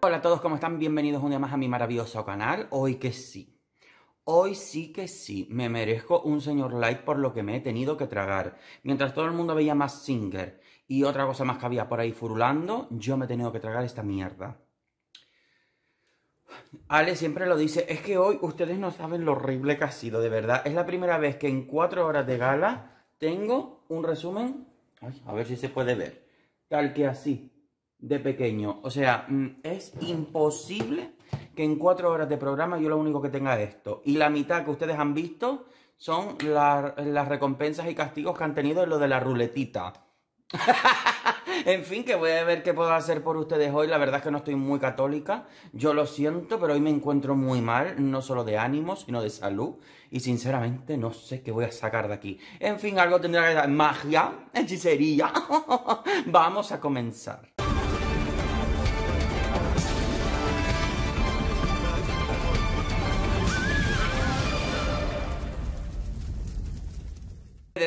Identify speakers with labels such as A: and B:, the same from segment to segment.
A: Hola a todos, ¿cómo están? Bienvenidos un día más a mi maravilloso canal. Hoy que sí, hoy sí que sí, me merezco un señor like por lo que me he tenido que tragar. Mientras todo el mundo veía más Singer y otra cosa más que había por ahí furulando, yo me he tenido que tragar esta mierda. Ale siempre lo dice, es que hoy ustedes no saben lo horrible que ha sido, de verdad. Es la primera vez que en cuatro horas de gala tengo un resumen, a ver si se puede ver, tal que así de pequeño. O sea, mm, es imposible que en cuatro horas de programa yo lo único que tenga esto. Y la mitad que ustedes han visto son las recompensas y castigos que han tenido en lo de la ruletita. en fin, que voy a ver qué puedo hacer por ustedes hoy. La verdad es que no estoy muy católica. Yo lo siento, pero hoy me encuentro muy mal, no solo de ánimo, sino de salud. Y sinceramente no sé qué voy a sacar de aquí. En fin, algo tendrá que dar. Magia, hechicería. Vamos a comenzar.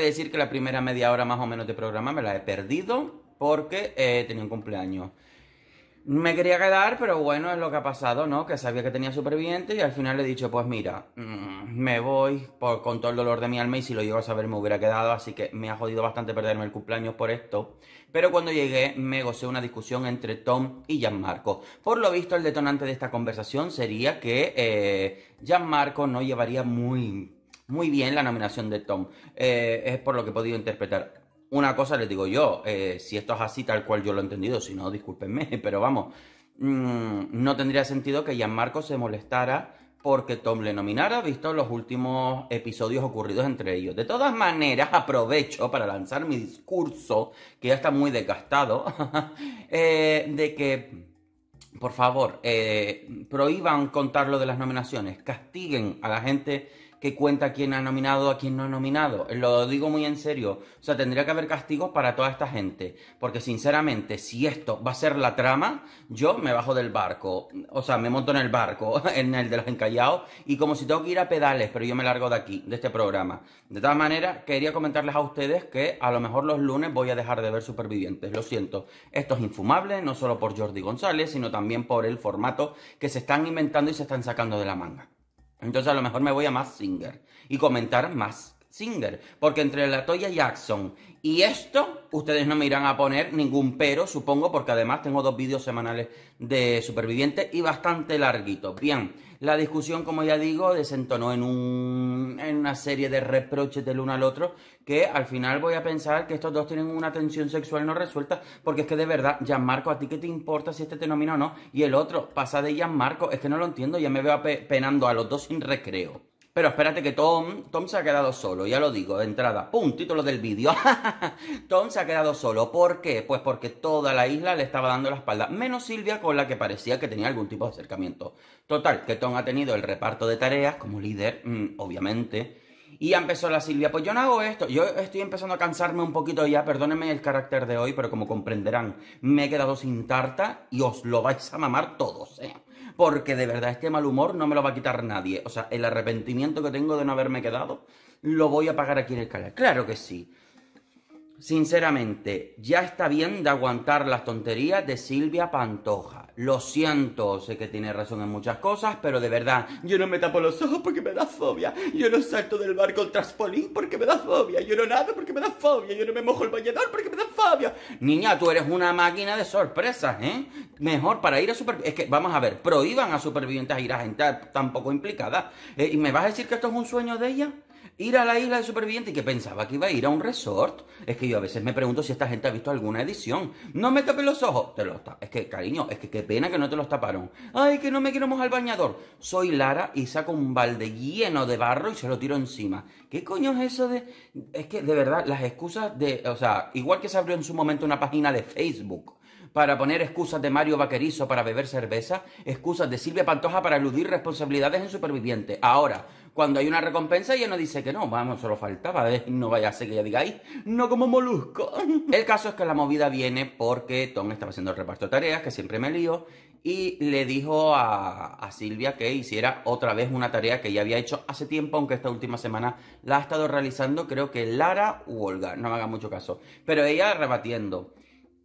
A: decir que la primera media hora más o menos de programa me la he perdido porque eh, tenía un cumpleaños. Me quería quedar, pero bueno, es lo que ha pasado, ¿no? Que sabía que tenía superviviente y al final he dicho, pues mira, mm, me voy por, con todo el dolor de mi alma y si lo llego a saber me hubiera quedado, así que me ha jodido bastante perderme el cumpleaños por esto. Pero cuando llegué me gocé una discusión entre Tom y Gianmarco. Por lo visto el detonante de esta conversación sería que eh, Gianmarco no llevaría muy muy bien la nominación de Tom. Eh, es por lo que he podido interpretar. Una cosa les digo yo, eh, si esto es así tal cual yo lo he entendido, si no, discúlpenme, pero vamos, mm, no tendría sentido que Marco se molestara porque Tom le nominara, visto los últimos episodios ocurridos entre ellos. De todas maneras, aprovecho para lanzar mi discurso, que ya está muy desgastado, eh, de que, por favor, prohíban contar lo de las nominaciones, castiguen a la gente que cuenta quién ha nominado a quién no ha nominado. Lo digo muy en serio. O sea, tendría que haber castigos para toda esta gente. Porque sinceramente, si esto va a ser la trama, yo me bajo del barco. O sea, me monto en el barco, en el de los encallados. Y como si tengo que ir a pedales, pero yo me largo de aquí, de este programa. De todas maneras, quería comentarles a ustedes que a lo mejor los lunes voy a dejar de ver Supervivientes. Lo siento. Esto es infumable, no solo por Jordi González, sino también por el formato que se están inventando y se están sacando de la manga. Entonces a lo mejor me voy a más Singer y comentar más Singer. Porque entre la Toya Jackson y esto, ustedes no me irán a poner ningún pero, supongo, porque además tengo dos vídeos semanales de Superviviente y bastante larguitos. Bien. La discusión, como ya digo, desentonó en, un, en una serie de reproches del uno al otro que al final voy a pensar que estos dos tienen una tensión sexual no resuelta porque es que de verdad, Marco, ¿a ti qué te importa si este te nomina o no? Y el otro, pasa de Marco, es que no lo entiendo, ya me veo penando a los dos sin recreo. Pero espérate que Tom, Tom se ha quedado solo, ya lo digo, entrada, pum, título del vídeo. Tom se ha quedado solo, ¿por qué? Pues porque toda la isla le estaba dando la espalda, menos Silvia con la que parecía que tenía algún tipo de acercamiento. Total, que Tom ha tenido el reparto de tareas como líder, mm, obviamente, y ya empezó la Silvia, pues yo no hago esto, yo estoy empezando a cansarme un poquito ya, perdónenme el carácter de hoy, pero como comprenderán, me he quedado sin tarta y os lo vais a mamar todos, ¿eh? Porque de verdad este mal humor no me lo va a quitar nadie. O sea, el arrepentimiento que tengo de no haberme quedado, lo voy a pagar aquí en el canal. Claro que sí sinceramente, ya está bien de aguantar las tonterías de Silvia Pantoja. Lo siento, sé que tiene razón en muchas cosas, pero de verdad, yo no me tapo los ojos porque me da fobia. Yo no salto del barco traspolín porque me da fobia. Yo no nado porque me da fobia. Yo no me mojo el bañador porque me da fobia. Niña, tú eres una máquina de sorpresas, ¿eh? Mejor para ir a super... Es que, vamos a ver, prohíban a supervivientes ir a gente tampoco poco implicada. Eh, ¿Y me vas a decir que esto es un sueño de ella? ir a la isla de superviviente y que pensaba que iba a ir a un resort. Es que yo a veces me pregunto si esta gente ha visto alguna edición. No me tapé los ojos. Te los Es que, cariño, es que qué pena que no te los taparon. Ay, que no me quiero mojar al bañador. Soy Lara y saco un balde lleno de barro y se lo tiro encima. ¿Qué coño es eso de.? Es que, de verdad, las excusas de. O sea, igual que se abrió en su momento una página de Facebook para poner excusas de Mario Vaquerizo para beber cerveza, excusas de Silvia Pantoja para eludir responsabilidades en Superviviente. Ahora, cuando hay una recompensa, ella no dice que no, vamos, solo faltaba, ¿eh? no vaya a ser que ella diga, no como molusco! el caso es que la movida viene porque Tom estaba haciendo el reparto de tareas, que siempre me lío, y le dijo a, Silvia que hiciera otra vez una tarea que ya había hecho hace tiempo, aunque esta última semana la ha estado realizando, creo que Lara u Olga, no me haga mucho caso, pero ella rebatiendo.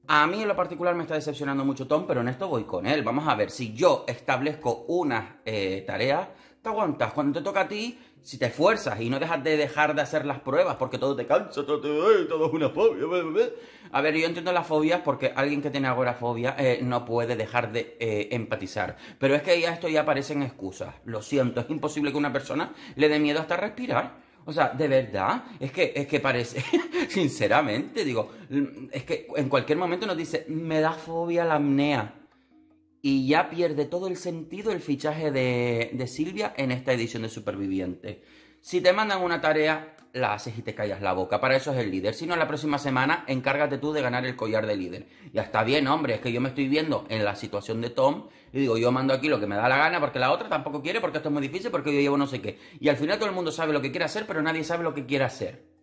A: A mí en lo particular me está decepcionando mucho Tom, pero en esto voy con él. Vamos a ver, si yo establezco una eh, tarea aguantas. Cuando te toca a ti, si te esfuerzas y no dejas de dejar de hacer las pruebas porque todo te cansa, todo, es una fobia. A ver, yo entiendo las fobias porque alguien que tiene agorafobia fobia eh, no puede dejar de eh, empatizar. Pero es que ya esto ya parecen excusas. Lo siento, es imposible que una persona le dé miedo hasta respirar. O sea, de verdad, es que, es que parece, sinceramente, digo, es que en cualquier momento nos dice, me da fobia la apnea. Y ya pierde todo el sentido el fichaje de, Silvia en esta edición de Superviviente. Si te mandan una tarea, la haces y te callas la boca. Para eso es el líder. Si no, la próxima semana encárgate tú de ganar el collar de líder. Ya está bien, hombre, es que yo me estoy viendo en la situación de Tom y digo, yo mando aquí lo que me da la gana porque la otra tampoco quiere, porque esto es muy difícil, porque yo llevo no sé qué. Y al final todo el mundo sabe lo que quiere hacer, pero nadie sabe lo que quiere hacer.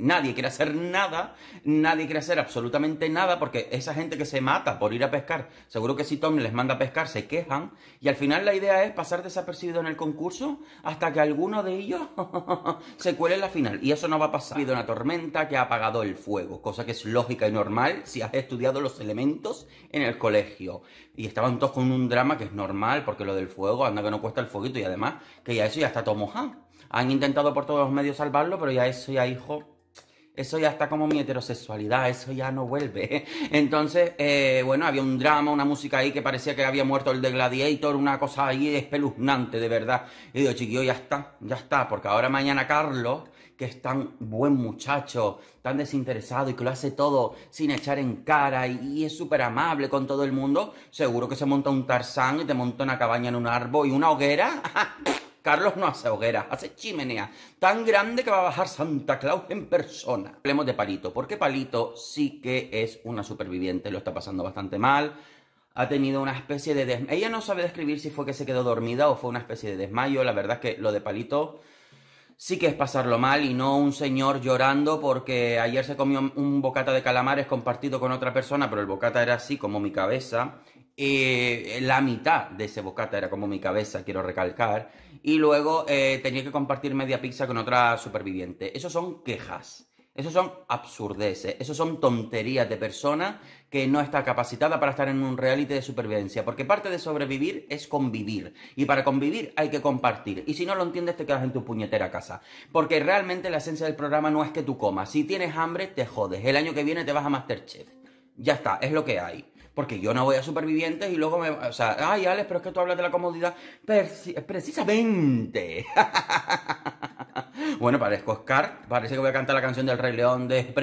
A: Nadie quiere hacer nada, nadie quiere hacer absolutamente nada, porque esa gente que se mata por ir a pescar, seguro que si Tom les manda a pescar se quejan, y al final la idea es pasar desapercibido en el concurso hasta que alguno de ellos se cuele en la final, y eso no va a pasar. Ha habido una tormenta que ha apagado el fuego, cosa que es lógica y normal si has estudiado los elementos en el colegio, y estaban todos con un drama que es normal, porque lo del fuego, anda que no cuesta el fueguito, y además que ya eso ya está todo mojado. Han intentado por todos los medios salvarlo, pero ya eso ya, hijo eso ya está como mi heterosexualidad, eso ya no vuelve. Entonces, eh, bueno, había un drama, una música ahí que parecía que había muerto el de Gladiator, una cosa ahí espeluznante, de verdad. Y digo, chiquillo, ya está, ya está, porque ahora mañana Carlos, que es tan buen muchacho, tan desinteresado y que lo hace todo sin echar en cara y, y es súper amable con todo el mundo, seguro que se monta un tarzán y te monta una cabaña en un árbol y una hoguera. Carlos no hace hogueras, hace chimenea. Tan grande que va a bajar Santa Claus en persona. Hablemos de Palito, porque Palito sí que es una superviviente, lo está pasando bastante mal. Ha tenido una especie de desmayo. Ella no sabe describir si fue que se quedó dormida o fue una especie de desmayo. La verdad es que lo de Palito sí que es pasarlo mal y no un señor llorando porque ayer se comió un bocata de calamares compartido con otra persona, pero el bocata era así como mi cabeza eh, la mitad de ese bocata era como mi cabeza, quiero recalcar. Y luego eh, tenía que compartir media pizza con otra superviviente. Eso son quejas. Esos son absurdeces, esos son tonterías de persona que no está capacitada para estar en un reality de supervivencia, porque parte de sobrevivir es convivir, y para convivir hay que compartir, y si no lo entiendes te quedas en tu puñetera casa, porque realmente la esencia del programa no es que tú comas, si tienes hambre te jodes, el año que viene te vas a Masterchef, ya está, es lo que hay. Porque yo no voy a supervivientes y luego me. O sea, ay, Alex, pero es que tú hablas de la comodidad. precisamente. bueno, parezco Oscar. Parece que voy a cantar la canción del Rey León de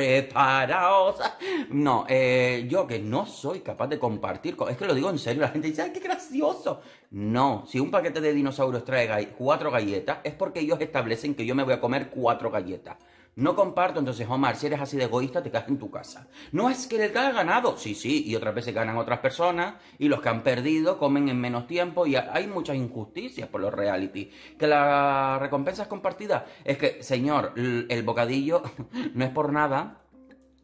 A: No, eh, yo que no soy capaz de compartir. Es que lo digo en serio. La gente dice, ay, qué gracioso. No, si un paquete de dinosaurios trae cuatro galletas, es porque ellos establecen que yo me voy a comer cuatro galletas. No comparto, entonces, Omar, si eres así de egoísta, te caes en tu casa. No es que le que ha ganado, sí, sí, y otras veces ganan otras personas, y los que han perdido comen en menos tiempo, y hay muchas injusticias por los reality. Que la recompensa es compartida. Es que, señor, el bocadillo no es por nada,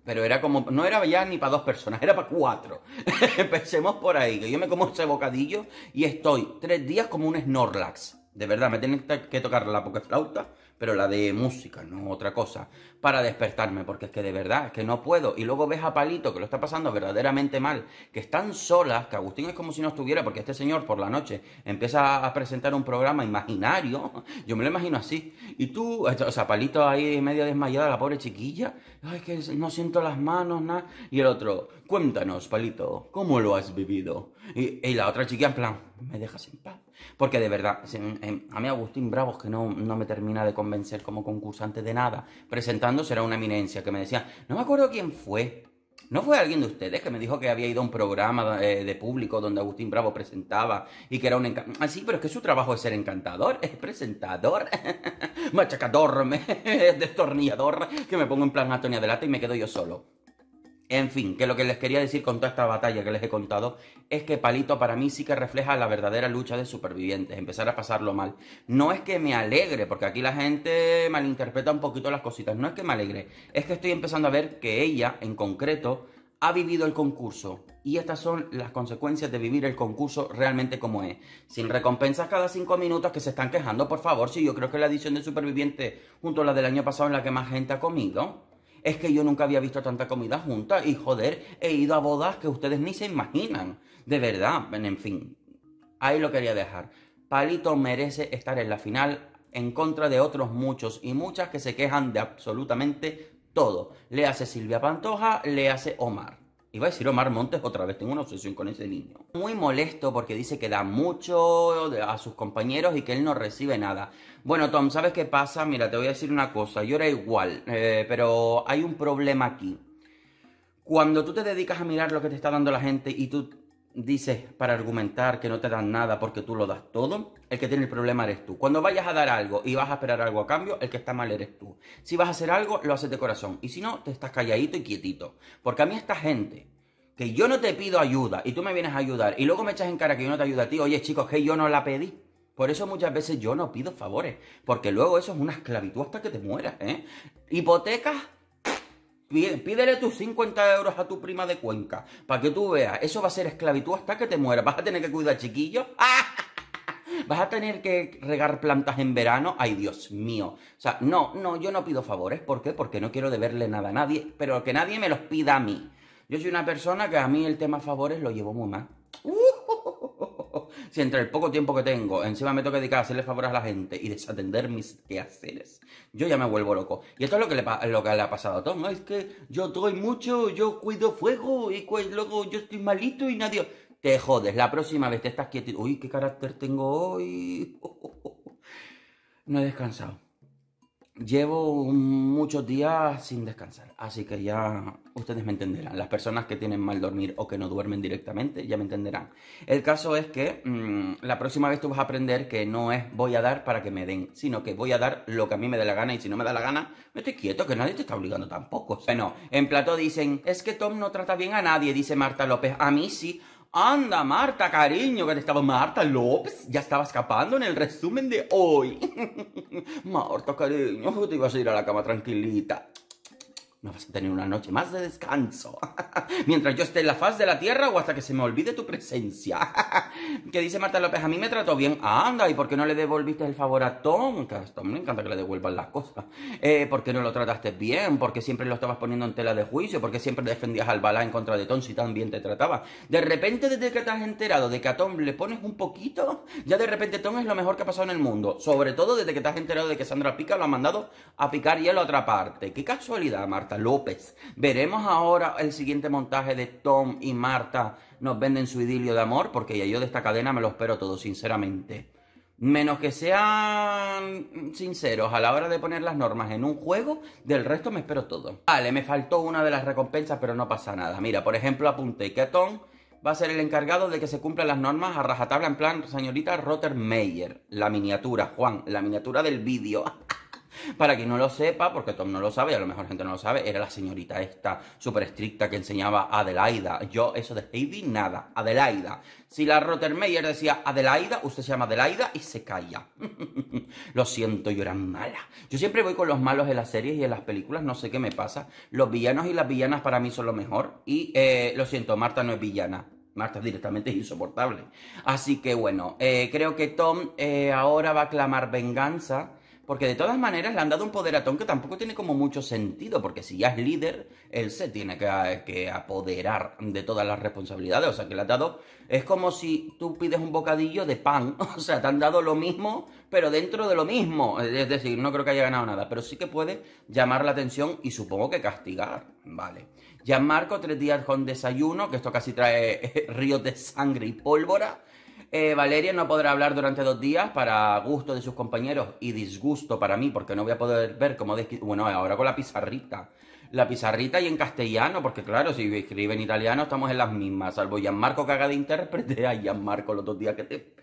A: pero era como, no era ya ni para dos personas, era para cuatro. Empecemos por ahí, que yo me como ese bocadillo y estoy tres días como un Snorlax. De verdad, me tienen que tocar la poca flauta pero la de música, no otra cosa para despertarme, porque es que de verdad, es que no puedo. Y luego ves a Palito, que lo está pasando verdaderamente mal, que están solas, que Agustín es como si no estuviera, porque este señor por la noche empieza a presentar un programa imaginario, yo me lo imagino así, y tú, o sea, Palito ahí medio desmayada, la pobre chiquilla, ay, que no siento las manos, nada, y el otro, cuéntanos, Palito, ¿cómo lo has vivido? Y, la otra chiquilla en plan, me dejas sin paz. Porque de verdad, a mí Agustín Bravos, que no me termina de convencer como concursante de nada, presentando será una eminencia, que me decía, no me acuerdo quién fue, ¿No fue alguien de ustedes que me dijo que había ido a un programa eh, de público donde Agustín Bravo presentaba y que era un encantador? Ah, pero es que su trabajo es ser encantador, es presentador, machacador, destornillador, que me pongo en plan ni adelante y me quedo yo solo. En fin, que lo que les quería decir con toda esta batalla que les he contado es que Palito para mí sí que refleja la verdadera lucha de supervivientes, empezar a pasarlo mal. No es que me alegre, porque aquí la gente malinterpreta un poquito las cositas, no es que me alegre, es que estoy empezando a ver que ella en concreto ha vivido el concurso y estas son las consecuencias de vivir el concurso realmente como es. Sin recompensas cada cinco minutos que se están quejando, por favor, si yo creo que la edición de Superviviente junto a la del año pasado en la que más gente ha comido es que yo nunca había visto tanta comida junta y joder, he ido a bodas que ustedes ni se imaginan. De verdad, en fin, ahí lo quería dejar. Palito merece estar en la final en contra de otros muchos y muchas que se quejan de absolutamente todo. Le hace Silvia Pantoja, le hace Omar. Iba a decir Omar Montes otra vez, tengo una obsesión con ese niño. Muy molesto porque dice que da mucho a sus compañeros y que él no recibe nada. Bueno, Tom, ¿sabes qué pasa? Mira, te voy a decir una cosa, yo era igual, eh, pero hay un problema aquí. Cuando tú te dedicas a mirar lo que te está dando la gente y tú dices para argumentar que no te dan nada porque tú lo das todo, el que tiene el problema eres tú. Cuando vayas a dar algo y vas a esperar algo a cambio, el que está mal eres tú. Si vas a hacer algo, lo haces de corazón. Y si no, te estás calladito y quietito. Porque a mí esta gente, que yo no te pido ayuda y tú me vienes a ayudar y luego me echas en cara que yo no te ayudo a ti, oye chicos, que yo no la pedí. Por eso muchas veces yo no pido favores, porque luego eso es una esclavitud hasta que te mueras, ¿eh? Hipotecas Pídele tus 50 euros a tu prima de Cuenca, para que tú veas. Eso va a ser esclavitud hasta que te mueras. Vas a tener que cuidar chiquillos. Vas a tener que regar plantas en verano. Ay, Dios mío. O sea, no, no, yo no pido favores. ¿Por qué? Porque no quiero deberle nada a nadie, pero que nadie me los pida a mí. Yo soy una persona que a mí el tema favores lo llevo muy mal. ¡Uh! Si entre el poco tiempo que tengo, encima me tengo que dedicar a hacerle favores a la gente y desatender mis quehaceres, yo ya me vuelvo loco. Y esto es lo que le, lo que le ha pasado a Tom. Es que yo doy mucho, yo cuido fuego y luego yo estoy malito y nadie... Te jodes, la próxima vez te estás quieto. Uy, qué carácter tengo hoy. No he descansado. Llevo muchos días sin descansar, así que ya ustedes me entenderán. Las personas que tienen mal dormir o que no duermen directamente ya me entenderán. El caso es que mm, la próxima vez tú vas a aprender que no es voy a dar para que me den, sino que voy a dar lo que a mí me dé la gana y si no me da la gana, me estoy quieto, que nadie te está obligando tampoco. Bueno, en plato dicen, es que Tom no trata bien a nadie, dice Marta López. A mí sí, Anda, Marta, cariño, que te estaba Marta López, ya estaba escapando en el resumen de hoy. Marta, cariño, te ibas a ir a la cama tranquilita. No vas a tener una noche más de descanso. Mientras yo esté en la faz de la tierra o hasta que se me olvide tu presencia. ¿Qué dice Marta López, a mí me trató bien. Anda, ¿y por qué no le devolviste el favor a Tom? Que a Tom me encanta que le devuelvan las cosas. Eh, ¿Por qué no lo trataste bien? ¿Por qué siempre lo estabas poniendo en tela de juicio? ¿Por qué siempre defendías al balá en contra de Tom si tan bien te trataba? De repente, desde que te has enterado de que a Tom le pones un poquito, ya de repente Tom es lo mejor que ha pasado en el mundo. Sobre todo desde que te has enterado de que Sandra Pica lo ha mandado a picar y a otra parte. ¡Qué casualidad, Marta! López. Veremos ahora el siguiente montaje de Tom y Marta nos venden su idilio de amor, porque ya yo de esta cadena me lo espero todo, sinceramente. Menos que sean sinceros a la hora de poner las normas en un juego, del resto me espero todo. Vale, me faltó una de las recompensas, pero no pasa nada. Mira, por ejemplo, apunté que Tom va a ser el encargado de que se cumplan las normas a rajatabla en plan señorita Meyer, La miniatura, Juan, la miniatura del vídeo. Para quien no lo sepa, porque Tom no lo sabe, y a lo mejor gente no lo sabe, era la señorita esta súper estricta que enseñaba a Adelaida. Yo, eso de Heidi, nada. Adelaida. Si la Rottermeier decía Adelaida, usted se llama Adelaida y se calla. lo siento, yo era mala. Yo siempre voy con los malos en las series y en las películas, no sé qué me pasa. Los villanos y las villanas para mí son lo mejor. Y eh, lo siento, Marta no es villana. Marta directamente es insoportable. Así que bueno, eh, creo que Tom eh, ahora va a clamar venganza porque de todas maneras le han dado un poderatón que tampoco tiene como mucho sentido, porque si ya es líder, él se tiene que, apoderar de todas las responsabilidades. O sea, que le ha dado. Es como si tú pides un bocadillo de pan. O sea, te han dado lo mismo, pero dentro de lo mismo. Es decir, no creo que haya ganado nada, pero sí que puede llamar la atención y supongo que castigar. Vale. Ya marco tres días con desayuno, que esto casi trae ríos de sangre y pólvora. Eh, Valeria no podrá hablar durante dos días para gusto de sus compañeros y disgusto para mí, porque no voy a poder ver cómo... Bueno, ahora con la pizarrita. La pizarrita y en castellano, porque claro, si escribe en italiano estamos en las mismas, salvo Gianmarco que haga de intérprete. Ay, Gianmarco, los dos días que te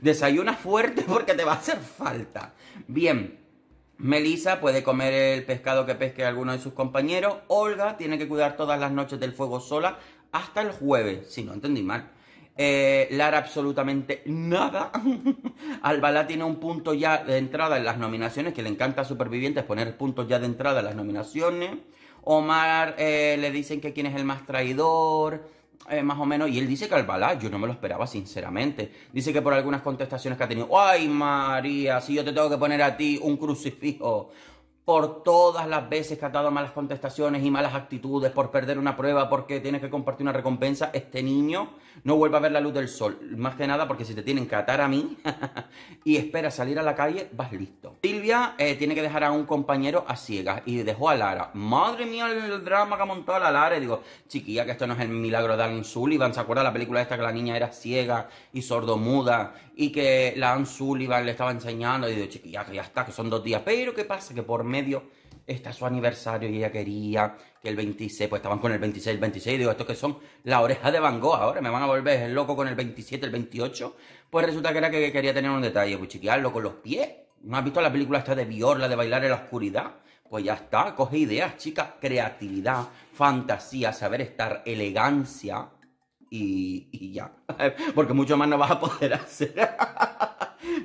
A: Desayuna fuerte porque te va a hacer falta. Bien, Melisa puede comer el pescado que pesque alguno de sus compañeros. Olga tiene que cuidar todas las noches del fuego sola hasta el jueves, si no entendí mal. Eh, Lara absolutamente nada. Albalá tiene un punto ya de entrada en las nominaciones, que le encanta a Supervivientes poner puntos ya de entrada en las nominaciones. Omar eh, le dicen que quién es el más traidor. Eh, más o menos, y él dice que Albalá, yo no me lo esperaba sinceramente. Dice que por algunas contestaciones que ha tenido, ay María, si yo te tengo que poner a ti un crucifijo, por todas las veces que ha dado malas contestaciones y malas actitudes, por perder una prueba, porque tienes que compartir una recompensa, este niño no vuelve a ver la luz del sol. Más que nada porque si te tienen que atar a mí y esperas salir a la calle, vas listo. Silvia eh, tiene que dejar a un compañero a ciegas y dejó a Lara. Madre mía, el drama que ha montado la Lara. Y digo, chiquilla, que esto no es el milagro de Anne Sullivan. ¿Se acuerda la película esta que la niña era ciega y sordomuda y que la Anne Sullivan le estaba enseñando? Y digo, chiquilla, que ya está, que son dos días. Pero ¿qué pasa? Que por medio está su aniversario y ella quería que el 26, pues estaban con el 26, el 26, digo, estos que son la oreja de Van Gogh ahora, me van a volver loco con el 27, el 28, pues resulta que era que quería tener un detalle, pues chiquiarlo con los pies, ¿no has visto la película esta de biorla de bailar en la oscuridad? Pues ya está, coge ideas, chicas, creatividad, fantasía, saber estar, elegancia y, y ya, porque mucho más no vas a poder hacer.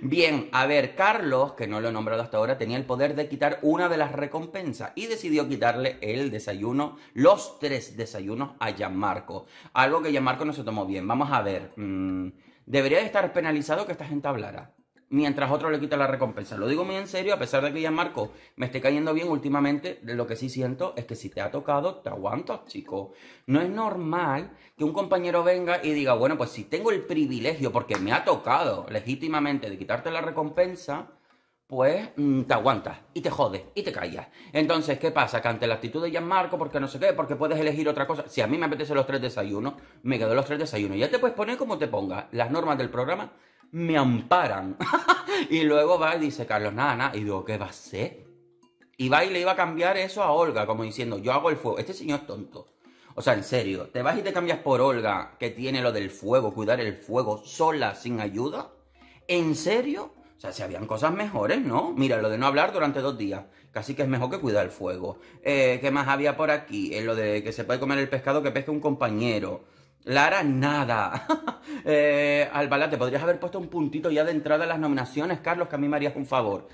A: Bien, a ver, Carlos, que no lo he nombrado hasta ahora, tenía el poder de quitar una de las recompensas y decidió quitarle el desayuno, los tres desayunos a Gianmarco. Algo que Gianmarco no se tomó bien. Vamos a ver. Mm, debería de estar penalizado que esta gente hablara mientras otro le quita la recompensa. Lo digo muy en serio, a pesar de que ya Marco me esté cayendo bien últimamente, lo que sí siento es que si te ha tocado, te aguantas, chico. No es normal que un compañero venga y diga, bueno, pues si tengo el privilegio, porque me ha tocado legítimamente de quitarte la recompensa, pues mm, te aguantas y te jodes y te callas. Entonces, ¿qué pasa? Que ante la actitud de Gianmarco, porque no sé qué, porque puedes elegir otra cosa. Si a mí me apetece los tres desayunos, me quedo los tres desayunos. Ya te puedes poner como te pongas. Las normas del programa me amparan. y luego va y dice, Carlos, nada, nada. Y digo, ¿qué va a ser? Y va y le iba a cambiar eso a Olga, como diciendo, yo hago el fuego. Este señor es tonto. O sea, en serio, te vas y te cambias por Olga, que tiene lo del fuego, cuidar el fuego sola, sin ayuda. ¿En serio? O sea, si habían cosas mejores, ¿no? Mira, lo de no hablar durante dos días. Casi que es mejor que cuidar el fuego. Eh, ¿Qué más había por aquí? En eh, lo de que se puede comer el pescado que pesque un compañero. Lara, nada. eh, te podrías haber puesto un puntito ya de entrada en las nominaciones, Carlos, que a mí me harías un favor.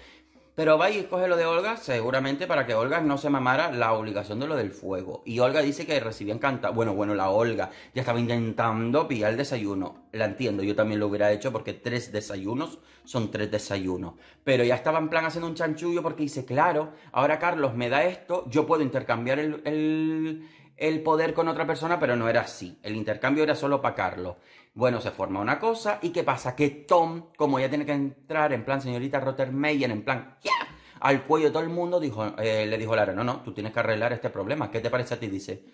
A: Pero va y coge lo de Olga, seguramente para que Olga no se mamara la obligación de lo del fuego. Y Olga dice que recibía canta. Bueno, bueno, la Olga ya estaba intentando pillar el desayuno. La entiendo, yo también lo hubiera hecho porque tres desayunos son tres desayunos. Pero ya estaba en plan haciendo un chanchullo porque dice, claro, ahora Carlos me da esto, yo puedo intercambiar el el poder con otra persona, pero no era así. El intercambio era solo para Carlos. Bueno, se forma una cosa y ¿qué pasa? Que Tom, como ya tiene que entrar en plan señorita meyer en plan al cuello de todo el mundo, dijo, eh, le dijo Lara, no, no, tú tienes que arreglar este problema. ¿Qué te parece a ti? Dice,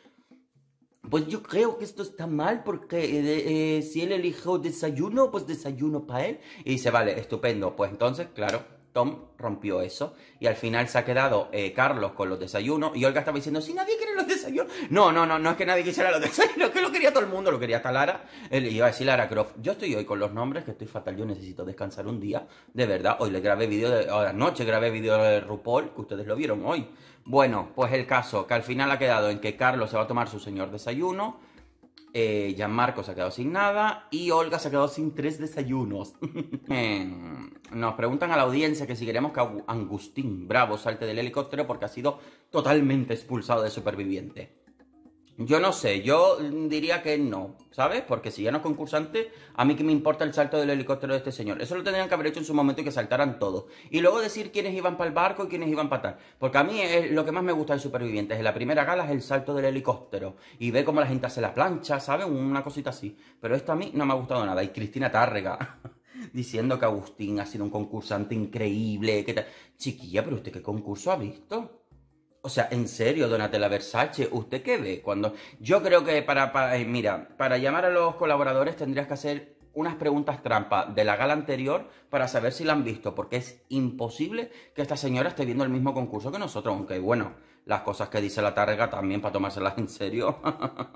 A: pues yo creo que esto está mal porque eh, eh, si él eligió desayuno, pues desayuno para él. Y dice, vale, estupendo. Pues entonces, claro, Tom rompió eso y al final se ha quedado eh, Carlos con los desayunos y Olga estaba diciendo, si nadie quiere los desayunos. No, no, no, no es que nadie quisiera los desayunos, que lo quería todo el mundo, lo quería hasta Lara. él iba a decir Lara Croft, yo estoy hoy con los nombres, que estoy fatal, yo necesito descansar un día, de verdad. Hoy le grabé vídeo, de, anoche grabé vídeo de RuPaul, que ustedes lo vieron hoy. Bueno, pues el caso, que al final ha quedado en que Carlos se va a tomar su señor desayuno. Eh, Gianmarco se ha quedado sin nada y Olga se ha quedado sin tres desayunos. Em, nos preguntan a la audiencia que si queremos que Angustín Bravo salte del helicóptero porque ha sido totalmente expulsado de superviviente. Yo no sé, yo diría que no, ¿sabes? Porque si ya no es concursante, a mí que me importa el salto del helicóptero de este señor. Eso lo tendrían que haber hecho en su momento y que saltaran todos. Y luego decir quiénes iban para el barco y quiénes iban para tal. Porque a mí lo que más me gusta de Supervivientes en la primera gala es el salto del helicóptero. Y ve cómo la gente hace la plancha, ¿sabes? Una cosita así. Pero esto a mí no me ha gustado nada. Y Cristina Tárrega diciendo que Agustín ha sido un concursante increíble. ¿qué tal. Chiquilla, pero usted qué concurso ha visto? O sea, en serio, Donatella Versace, ¿usted qué ve? Cuando. Yo creo que para, eh, mira, para llamar a los colaboradores tendrías que hacer unas preguntas trampa de la gala anterior para saber si la han visto, porque es imposible que esta señora esté viendo el mismo concurso que nosotros, aunque bueno, las cosas que dice la targa también para tomárselas en serio.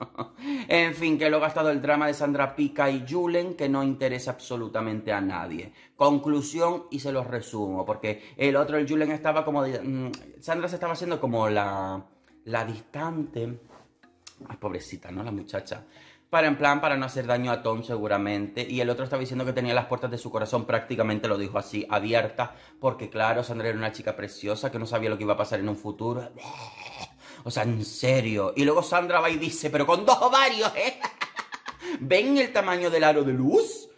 A: en fin, que lo ha estado el drama de Sandra Pica y Julen que no interesa absolutamente a nadie. Conclusión y se los resumo, porque el otro, el Julen, estaba como... Mm, Sandra se estaba haciendo como la, la distante. Ay, pobrecita, ¿no? La muchacha para en plan para no hacer daño a Tom seguramente y el otro estaba diciendo que tenía las puertas de su corazón prácticamente lo dijo así abierta porque claro Sandra era una chica preciosa que no sabía lo que iba a pasar en un futuro o sea en serio y luego Sandra va y dice pero con dos ovarios ¿eh? ven el tamaño del aro de luz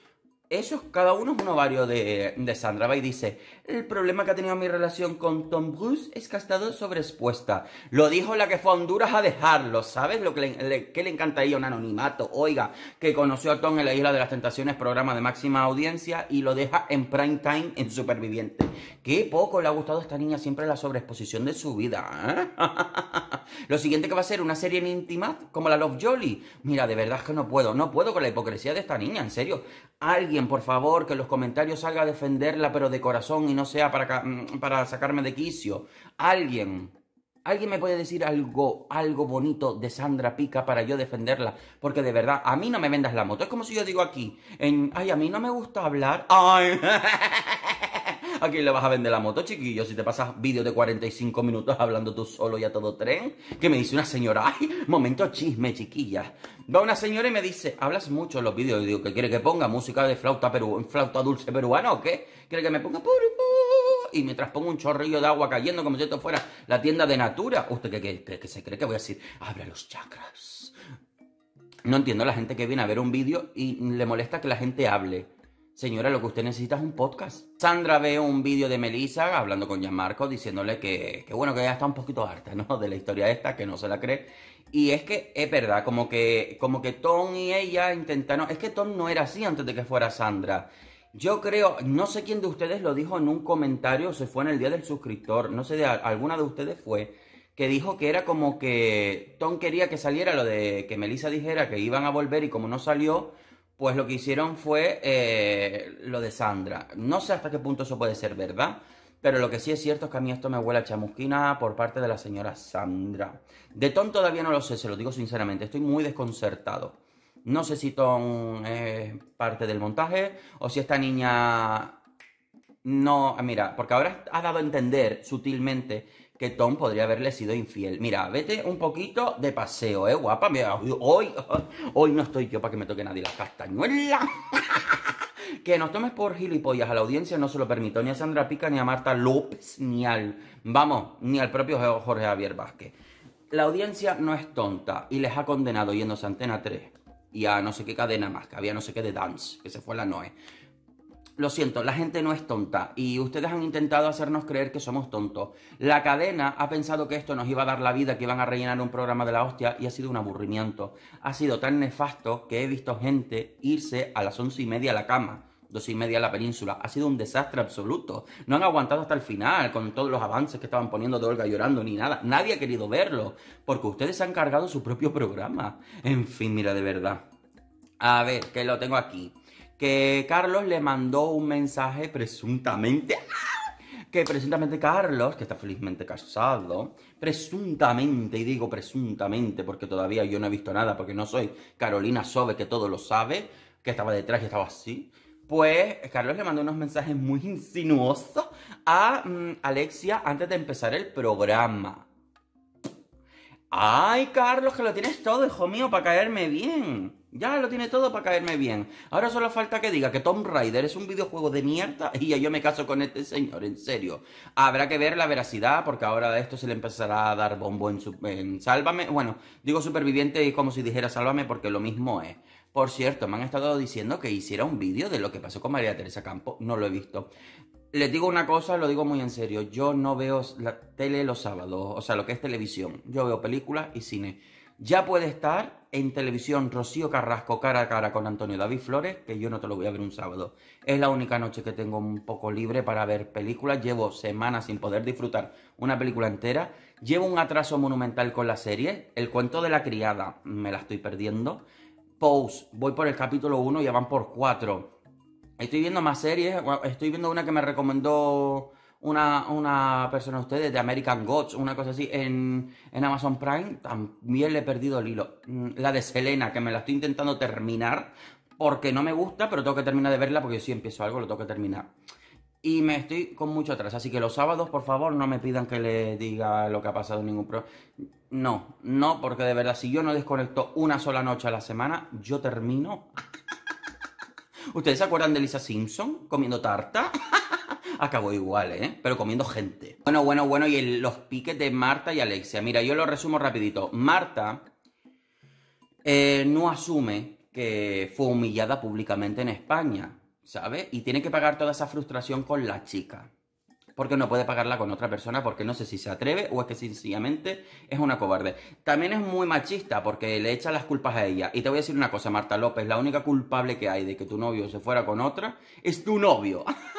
A: eso es cada uno es un ovario de, Sandra. Va y dice, el problema que ha tenido mi relación con Tom Bruce es que ha estado sobreexpuesta. Lo dijo la que fue a Honduras a dejarlo, ¿sabes? Lo que le, le, encanta a un anonimato. Oiga, que conoció a Tom en la Isla de las Tentaciones, programa de máxima audiencia, y lo deja en prime time en Superviviente. Qué poco le ha gustado a esta niña siempre la sobreexposición de su vida. ¿eh? lo siguiente que va a ser una serie en Intimat, como la Love Jolly. Mira, de verdad es que no puedo, no puedo con la hipocresía de esta niña, en serio. Alguien por favor, que los comentarios salga a defenderla, pero de corazón y no sea para, mm, para sacarme de quicio. Alguien. Alguien me puede decir algo, algo bonito de Sandra Pica para yo defenderla. Porque de verdad, a mí no me vendas la moto. Es como si yo digo aquí, en, ay, a mí no me gusta hablar. Ay. ¿A quién le vas a vender la moto, chiquillo? Si te pasas vídeos de 45 minutos hablando tú solo y a todo tren. Que me dice una señora, ay, momento chisme, chiquilla. Va una señora y me dice, hablas mucho en los vídeos. Y digo, ¿qué quiere que ponga? ¿Música de flauta, flauta dulce peruana o qué? ¿Quiere que me ponga y mientras pongo un chorrillo de agua cayendo como si esto fuera la tienda de Natura. ¿Usted qué, que qué, se cree que voy a decir? Abre los chakras. No entiendo la gente que viene a ver un vídeo y le molesta que la gente hable. Señora, lo que usted necesita es un podcast. Sandra ve un vídeo de Melissa hablando con Gianmarco diciéndole que, bueno, que ella está un poquito harta, ¿no? De la historia esta, que no se la cree. Y es que es verdad, como que, como que Tom y ella intentaron. Es que Tom no era así antes de que fuera Sandra. Yo creo, no sé quién de ustedes lo dijo en un comentario, se fue en el día del suscriptor, no sé, de, alguna de ustedes fue, que dijo que era como que Tom quería que saliera lo de que Melissa dijera que iban a volver y como no salió pues lo que hicieron fue eh, lo de Sandra. No sé hasta qué punto eso puede ser verdad, pero lo que sí es cierto es que a mí esto me huele a chamusquina por parte de la señora Sandra. De Tom todavía no lo sé, se lo digo sinceramente, estoy muy desconcertado. No sé si Tom es parte del montaje o si esta niña... No, mira, porque ahora ha dado a entender sutilmente que Tom podría haberle sido infiel. Mira, vete un poquito de paseo, ¿eh, guapa? hoy, no estoy yo para que me toque nadie las castañuelas. que nos tomes por gilipollas a la audiencia no se lo permito ni a Sandra Pica, ni a Marta López, ni al, vamos, ni al propio Jorge Javier Vázquez. La audiencia no es tonta y les ha condenado yéndose a Antena 3 y a no sé qué cadena más, que había no sé qué de dance, que se fue la Noe. Lo siento, la gente no es tonta y ustedes han intentado hacernos creer que somos tontos. La cadena ha pensado que esto nos iba a dar la vida, que iban a rellenar un programa de la hostia y ha sido un aburrimiento. Ha sido tan nefasto que he visto gente irse a las once y media a la cama, dos y media a la península. Ha sido un desastre absoluto. No han aguantado hasta el final con todos los avances que estaban poniendo de Olga llorando ni nada. Nadie ha querido verlo porque ustedes han cargado su propio programa. En fin, mira, de verdad. A ver, que lo tengo aquí que Carlos le mandó un mensaje presuntamente ¡ah! que presuntamente Carlos, que está felizmente casado, presuntamente, y digo presuntamente porque todavía yo no he visto nada, porque no soy Carolina Sobe, que todo lo sabe, que estaba detrás y estaba así, pues Carlos le mandó unos mensajes muy insinuosos a mm, Alexia antes de empezar el programa. Ay, Carlos, que lo tienes todo, hijo mío, para caerme bien. Ya lo tiene todo para caerme bien. Ahora solo falta que diga que Tomb Raider es un videojuego de mierda y yo me caso con este señor, en serio. Habrá que ver la veracidad porque ahora de esto se le empezará a dar bombo en, su, Sálvame. Bueno, digo superviviente y como si dijera Sálvame porque lo mismo es. Por cierto, me han estado diciendo que hiciera un vídeo de lo que pasó con María Teresa Campo. No lo he visto. Les digo una cosa, lo digo muy en serio. Yo no veo la tele los sábados, o sea, lo que es televisión. Yo veo películas y cine. Ya puede estar en televisión Rocío Carrasco cara a cara con Antonio David Flores, que yo no te lo voy a ver un sábado. Es la única noche que tengo un poco libre para ver películas. Llevo semanas sin poder disfrutar una película entera. Llevo un atraso monumental con la serie. El cuento de la criada me la estoy perdiendo. Pose, voy por el capítulo 1, ya van por 4. Estoy viendo más series. Estoy viendo una que me recomendó una, persona ustedes de American Gods, una cosa así, en, Amazon Prime, también le he perdido el hilo. Mm, la de Selena, que me la estoy intentando terminar, porque no me gusta, pero tengo que terminar de verla, porque yo si empiezo algo lo tengo que terminar. Y me estoy con mucho atrás, así que los sábados, por favor, no me pidan que les diga lo que ha pasado en ningún programa. No, no, porque de verdad, si yo no desconecto una sola noche a la semana, yo termino... ¿Ustedes se acuerdan de Lisa Simpson comiendo tarta? acabó igual, ¿eh? Pero comiendo gente. Bueno, bueno, bueno, y los piques de Marta y Alexia. Mira, yo lo resumo rapidito. Marta eh, no asume que fue humillada públicamente en España, ¿sabes? Y tiene que pagar toda esa frustración con la chica. Porque no puede pagarla con otra persona porque no sé si se atreve o es que sencillamente es una cobarde. También es muy machista porque le echa las culpas a ella. Y te voy a decir una cosa, Marta López, la única culpable que hay de que tu novio se fuera con otra es tu novio.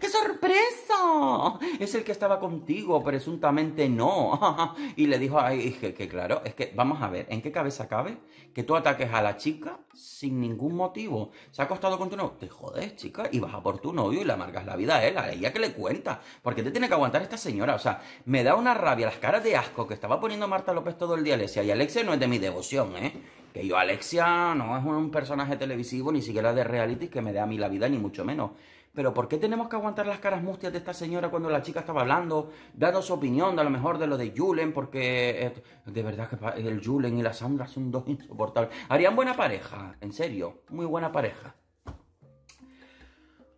A: ¡Qué sorpresa! Es el que estaba contigo, presuntamente no. y le dijo, ay, que, que claro, es que vamos a ver, ¿en qué cabeza cabe que tú ataques a la chica sin ningún motivo? Se ha acostado con tu novio, te jodes, chica, y vas a por tu novio y le amargas la vida a él, a ella que le cuenta. Porque te tiene que aguantar esta señora? O sea, me da una rabia las caras de asco que estaba poniendo Marta López todo el día, Alexia. Y Alexia no es de mi devoción, ¿eh? que yo Alexia no es un personaje televisivo ni siquiera de reality que me dé a mí la vida ni mucho menos, pero ¿por qué tenemos que aguantar las caras mustias de esta señora cuando la chica estaba hablando, dando su opinión a lo mejor de lo de Julen? Porque eh, de verdad que el Julen y la Sandra son dos insoportables. Harían buena pareja, en serio, muy buena pareja.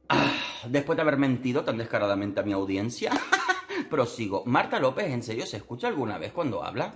A: Ah, después de haber mentido tan descaradamente a mi audiencia, prosigo. Marta López, ¿en serio se escucha alguna vez cuando habla?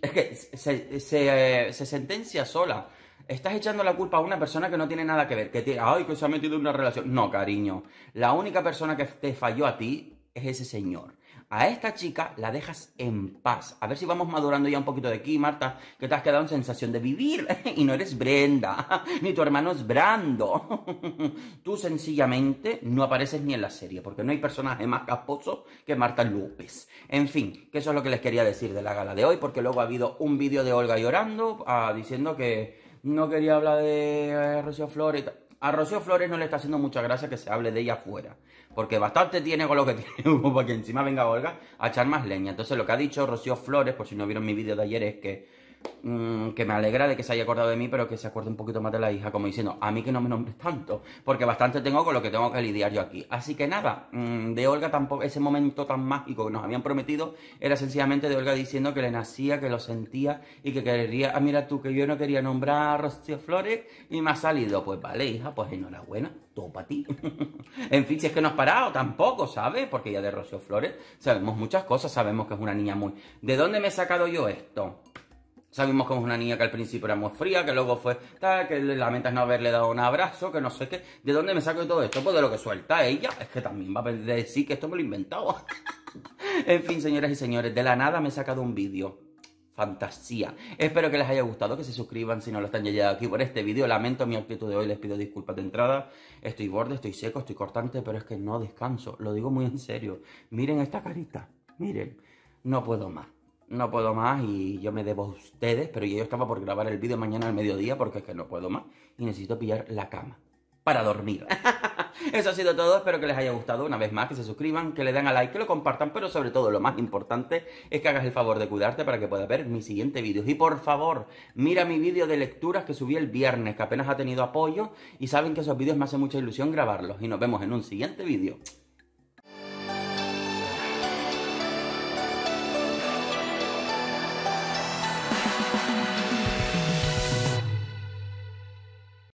A: Es que se eh, sentencia sola estás echando la culpa a una persona que no tiene nada que ver, que te, ay, que se ha metido en una relación. No, cariño, la única persona que te falló a ti es ese señor. A esta chica la dejas en paz. A ver si vamos madurando ya un poquito de aquí, Marta, que te has quedado en sensación de vivir. y no eres Brenda, ni tu hermano es Brando. Tú sencillamente no apareces ni en la serie, porque no hay personaje más caposo que Marta López. En fin, que eso es lo que les quería decir de la gala de hoy, porque luego ha habido un vídeo de Olga llorando, ah, diciendo que no quería hablar de eh, Rocío Flores. A Rocío Flores no le está haciendo mucha gracia que se hable de ella afuera, porque bastante tiene con lo que tiene, para que encima venga Olga a echar más leña. Entonces lo que ha dicho Rocío Flores, por si no vieron mi vídeo de ayer, es que Mm, que me alegra de que se haya acordado de mí, pero que se acuerde un poquito más de la hija, como diciendo, a mí que no me nombres tanto, porque bastante tengo con lo que tengo que lidiar yo aquí. Así que nada, mm, de Olga tampoco, ese momento tan mágico que nos habían prometido, era sencillamente de Olga diciendo que le nacía, que lo sentía y que quería, ah, mira tú, que yo no quería nombrar a Rocío Flores y me ha salido, pues vale, hija, pues enhorabuena, todo para ti. en fin, es que no has parado tampoco, ¿sabes? Porque ya de Rocío Flores sabemos muchas cosas, sabemos que es una niña muy... ¿De dónde me he sacado yo esto? Sabemos que es una niña que al principio era muy fría, que luego fue tal, que le lamentas no haberle dado un abrazo, que no sé qué. ¿De dónde me saco todo esto? Pues de lo que suelta ella. Es que también va a decir que esto me lo inventado. en fin, señoras y señores, de la nada me he sacado un vídeo fantasía. Espero que les haya gustado, que se suscriban si no lo están ya aquí por este vídeo. Lamento mi actitud de hoy, les pido disculpas de entrada. Estoy borde, estoy seco, estoy cortante, pero es que no descanso. Lo digo muy en serio. Miren esta carita, miren. No puedo más no puedo más y yo me debo a ustedes, pero yo estaba por grabar el vídeo mañana al mediodía porque es que no puedo más y necesito pillar la cama para dormir. Eso ha sido todo, espero que les haya gustado una vez más, que se suscriban, que le den a like, que lo compartan, pero sobre todo lo más importante es que hagas el favor de cuidarte para que puedas ver mis siguientes vídeos. Y por favor, mira mi vídeo de lecturas que subí el viernes, que apenas ha tenido apoyo y saben que esos vídeos me hace mucha ilusión grabarlos. Y nos vemos en un siguiente vídeo.